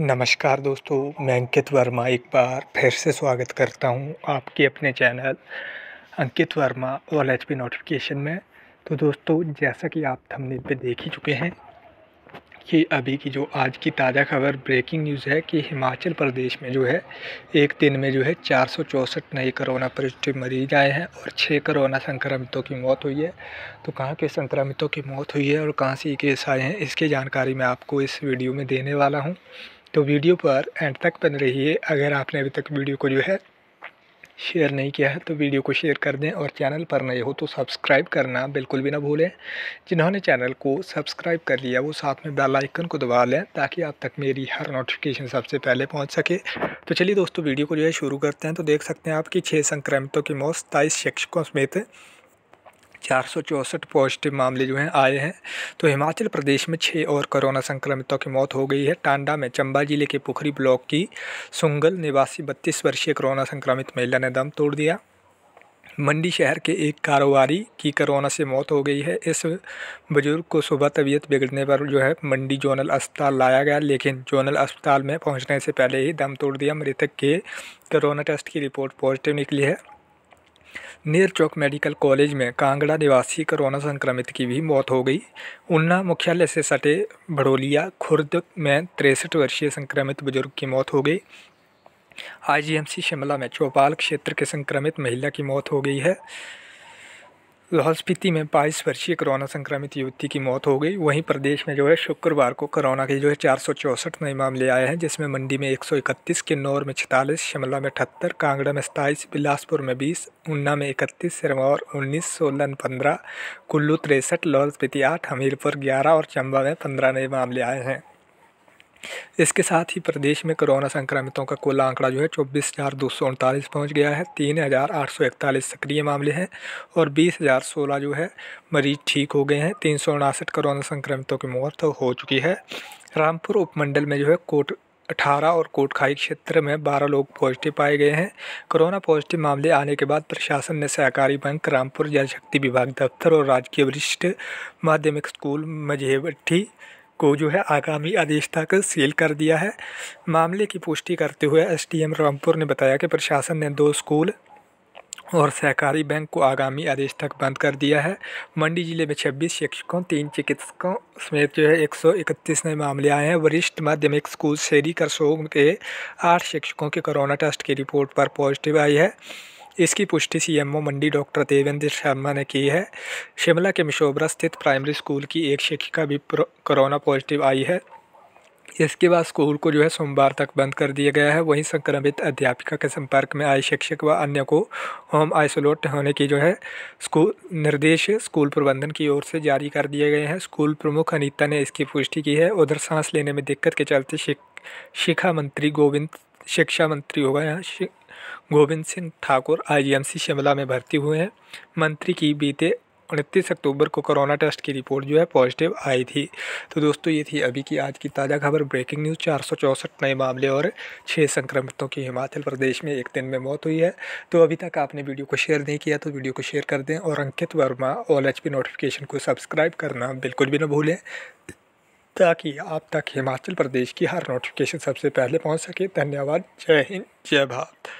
नमस्कार दोस्तों मैं अंकित वर्मा एक बार फिर से स्वागत करता हूं आपके अपने channel Ankit Verma all H P notification में तो दोस्तों जैसा कि आप थंबनेल पे देख ही चुके हैं कि अभी की जो आज की ताज़ा खबर ब्रेकिंग न्यूज़ है कि हिमाचल प्रदेश में जो है एक दिन में जो है चार नए कोरोना पॉजिटिव मरीज आए हैं और छः कोरोना संक्रमितों की मौत हुई है तो कहाँ के संक्रमितों की मौत हुई है और कहाँ से ये केस आए हैं इसकी जानकारी मैं आपको इस वीडियो में देने वाला हूँ तो वीडियो पर एंड तक बन रहिए अगर आपने अभी तक वीडियो को जो है शेयर नहीं किया है तो वीडियो को शेयर कर दें और चैनल पर नए हो तो सब्सक्राइब करना बिल्कुल भी ना भूलें जिन्होंने चैनल को सब्सक्राइब कर लिया वो साथ में बेल आइकन को दबा लें ताकि आप तक मेरी हर नोटिफिकेशन सबसे पहले पहुंच सके तो चलिए दोस्तों वीडियो को जो है शुरू करते हैं तो देख सकते हैं आप कि छः संक्रमितों की मौत सताईस शिक्षकों समेत चार सौ चौंसठ पॉजिटिव मामले जो हैं आए हैं तो हिमाचल प्रदेश में छः और कोरोना संक्रमितों की मौत हो गई है टांडा में चंबा जिले के पुखरी ब्लॉक की सुंगल निवासी बत्तीस वर्षीय कोरोना संक्रमित महिला ने दम तोड़ दिया मंडी शहर के एक कारोबारी की कोरोना से मौत हो गई है इस बुजुर्ग को सुबह तबीयत बिगड़ने पर जो है मंडी जोनल अस्पताल लाया गया लेकिन जोनल अस्पताल में पहुंचने से पहले ही दम तोड़ दिया मृतक के कोरोना टेस्ट की रिपोर्ट पॉजिटिव निकली है नेर चौक मेडिकल कॉलेज में कांगड़ा निवासी कोरोना संक्रमित की भी मौत हो गई उन्ना मुख्यालय से सटे भड़ोलिया खुर्द में तिरसठ वर्षीय संक्रमित बुजुर्ग की मौत हो गई आईजीएमसी शिमला में चौपाल क्षेत्र के संक्रमित महिला की मौत हो गई है लाहौल स्पीति में बाईस वर्षीय कोरोना संक्रमित युवती की मौत हो गई वहीं प्रदेश में जो है शुक्रवार को कोरोना के जो है चार नए मामले आए हैं जिसमें मंडी में 131, किन्नौर में छतालीस शिमला में अठहत्तर कांगड़ा में सताईस बिलासपुर में बीस ऊना में इकतीस सिरमौर उन्नीस सोलन पंद्रह कुल्लू तिरसठ लाहौल स्पीति आठ हमीरपुर ग्यारह और चंबा में पंद्रह नए मामले आए हैं इसके साथ ही प्रदेश में कोरोना संक्रमितों का कुल आंकड़ा जो है चौबीस हज़ार दो सौ उनतालीस पहुँच गया है तीन हज़ार आठ सौ इकतालीस सक्रिय मामले हैं और बीस हज़ार सोलह जो है मरीज ठीक हो गए हैं तीन सौ उनासठ कोरोना संक्रमितों की मौत हो चुकी है रामपुर उपमंडल में जो है कोट अठारह और कोटखाई क्षेत्र में बारह लोग पॉजिटिव पाए गए हैं कोरोना पॉजिटिव मामले आने के बाद प्रशासन ने सहकारी बैंक रामपुर जल शक्ति विभाग दफ्तर और राजकीय वरिष्ठ माध्यमिक स्कूल मझेवट्ठी को जो है आगामी आदेश तक सील कर दिया है मामले की पुष्टि करते हुए एसडीएम रामपुर ने बताया कि प्रशासन ने दो स्कूल और सहकारी बैंक को आगामी आदेश तक बंद कर दिया है मंडी जिले में 26 शिक्षकों तीन चिकित्सकों समेत जो है 131 नए मामले आए हैं वरिष्ठ माध्यमिक स्कूल शेरी करसोग के आठ शिक्षकों के कोरोना टेस्ट की रिपोर्ट पर पॉजिटिव आई है इसकी पुष्टि सीएमओ मंडी डॉक्टर देवेंद्र शर्मा ने की है शिमला के मिशोबरा स्थित प्राइमरी स्कूल की एक शिक्षिका भी कोरोना पॉजिटिव आई है इसके बाद स्कूल को जो है सोमवार तक बंद कर दिया गया है वहीं संक्रमित अध्यापिका के संपर्क में आए शिक्षक व अन्य को होम आइसोलेट होने की जो है स्कूल निर्देश स्कूल प्रबंधन की ओर से जारी कर दिए गए हैं स्कूल प्रमुख अनिता ने इसकी पुष्टि की है उधर सांस लेने में दिक्कत के चलते शिक्षा मंत्री गोविंद शिक्षा मंत्री होगा यहाँ गोविंद सिंह ठाकुर आईजीएमसी शिमला में भर्ती हुए हैं मंत्री की बीते उनतीस अक्टूबर को कोरोना टेस्ट की रिपोर्ट जो है पॉजिटिव आई थी तो दोस्तों ये थी अभी की आज की ताज़ा खबर ब्रेकिंग न्यूज़ चार नए मामले और छः संक्रमितों की हिमाचल प्रदेश में एक दिन में मौत हुई है तो अभी तक आपने वीडियो को शेयर नहीं किया तो वीडियो को शेयर कर दें और Ankit Verma all H notification को सब्सक्राइब करना बिल्कुल भी ना भूलें ताकि आप तक हिमाचल प्रदेश की हर नोटिफिकेशन सबसे पहले पहुँच सके धन्यवाद जय हिंद जय भारत